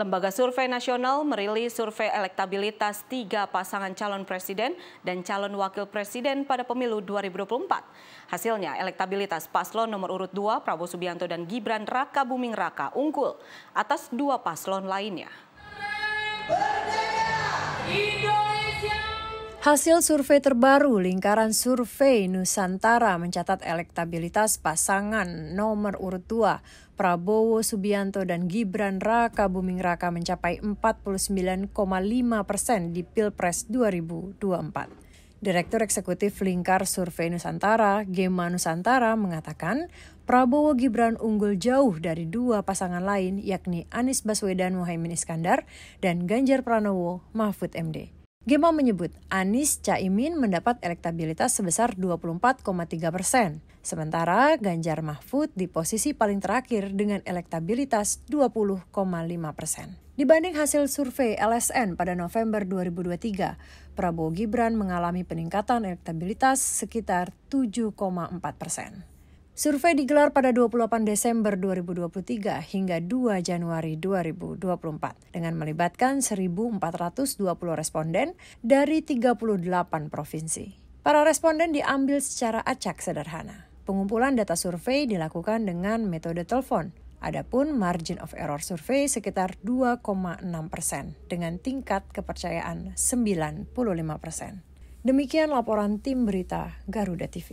Lembaga Survei Nasional merilis survei elektabilitas tiga pasangan calon presiden dan calon wakil presiden pada pemilu 2024. Hasilnya, elektabilitas paslon nomor urut 2 Prabowo Subianto dan Gibran Raka Buming Raka unggul atas dua paslon lainnya. Berdaya! Hasil survei terbaru Lingkaran Survei Nusantara mencatat elektabilitas pasangan nomor urut 2 Prabowo Subianto dan Gibran Raka Buming Raka mencapai 49,5 persen di Pilpres 2024. Direktur Eksekutif Lingkar Survei Nusantara, Gema Nusantara, mengatakan Prabowo Gibran unggul jauh dari dua pasangan lain yakni Anies Baswedan Mohaimin Iskandar dan Ganjar Pranowo Mahfud MD. Gema menyebut Anies Caimin mendapat elektabilitas sebesar 24,3 persen, sementara Ganjar Mahfud di posisi paling terakhir dengan elektabilitas 20,5 persen. Dibanding hasil survei LSN pada November 2023, Prabowo Gibran mengalami peningkatan elektabilitas sekitar 7,4 persen. Survei digelar pada 28 Desember 2023 hingga 2 Januari 2024 dengan melibatkan 1.420 responden dari 38 provinsi. Para responden diambil secara acak sederhana. Pengumpulan data survei dilakukan dengan metode telepon. Adapun margin of error survei sekitar 2,6 persen dengan tingkat kepercayaan 95 persen. Demikian laporan tim berita Garuda TV.